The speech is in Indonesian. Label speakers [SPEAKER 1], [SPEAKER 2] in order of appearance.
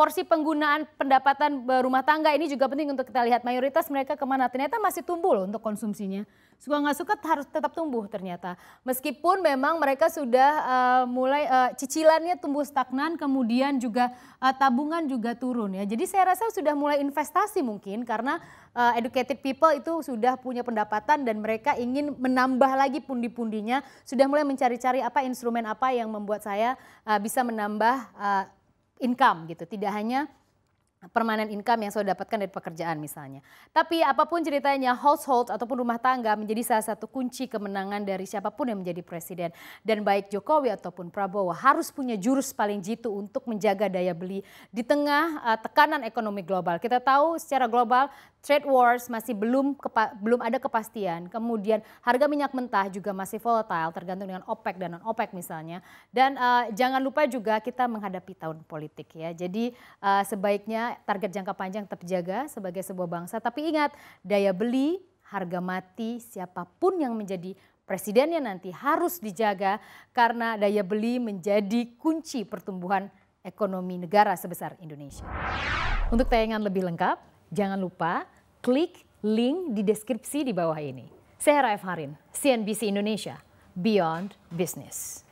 [SPEAKER 1] porsi penggunaan pendapatan eh, rumah tangga ini juga penting untuk kita lihat mayoritas mereka kemana ternyata masih tumbuh loh untuk konsumsinya suka nggak suka harus tetap tumbuh ternyata meskipun memang mereka sudah uh, mulai uh, cicilannya tumbuh stagnan kemudian juga uh, tabungan juga turun ya jadi saya rasa sudah mulai investasi mungkin karena uh, educated people itu sudah punya pendapatan dan mereka ingin menambah lagi pundi-pundinya sudah mulai mencari-cari apa instrumen apa yang membuat saya uh, bisa menambah uh, income gitu tidak hanya permanen income yang saya dapatkan dari pekerjaan misalnya. Tapi apapun ceritanya, household ataupun rumah tangga menjadi salah satu kunci kemenangan dari siapapun yang menjadi presiden. Dan baik Jokowi ataupun Prabowo harus punya jurus paling jitu untuk menjaga daya beli di tengah uh, tekanan ekonomi global. Kita tahu secara global trade wars masih belum kepa, belum ada kepastian. Kemudian harga minyak mentah juga masih volatile tergantung dengan OPEC dan non OPEC misalnya. Dan uh, jangan lupa juga kita menghadapi tahun politik ya. Jadi uh, sebaiknya target jangka panjang tetap jaga sebagai sebuah bangsa. Tapi ingat, daya beli, harga mati, siapapun yang menjadi presidennya nanti harus dijaga karena daya beli menjadi kunci pertumbuhan ekonomi negara sebesar Indonesia. Untuk tayangan lebih lengkap, jangan lupa klik link di deskripsi di bawah ini. Saya Raif Harin, CNBC Indonesia, Beyond Business.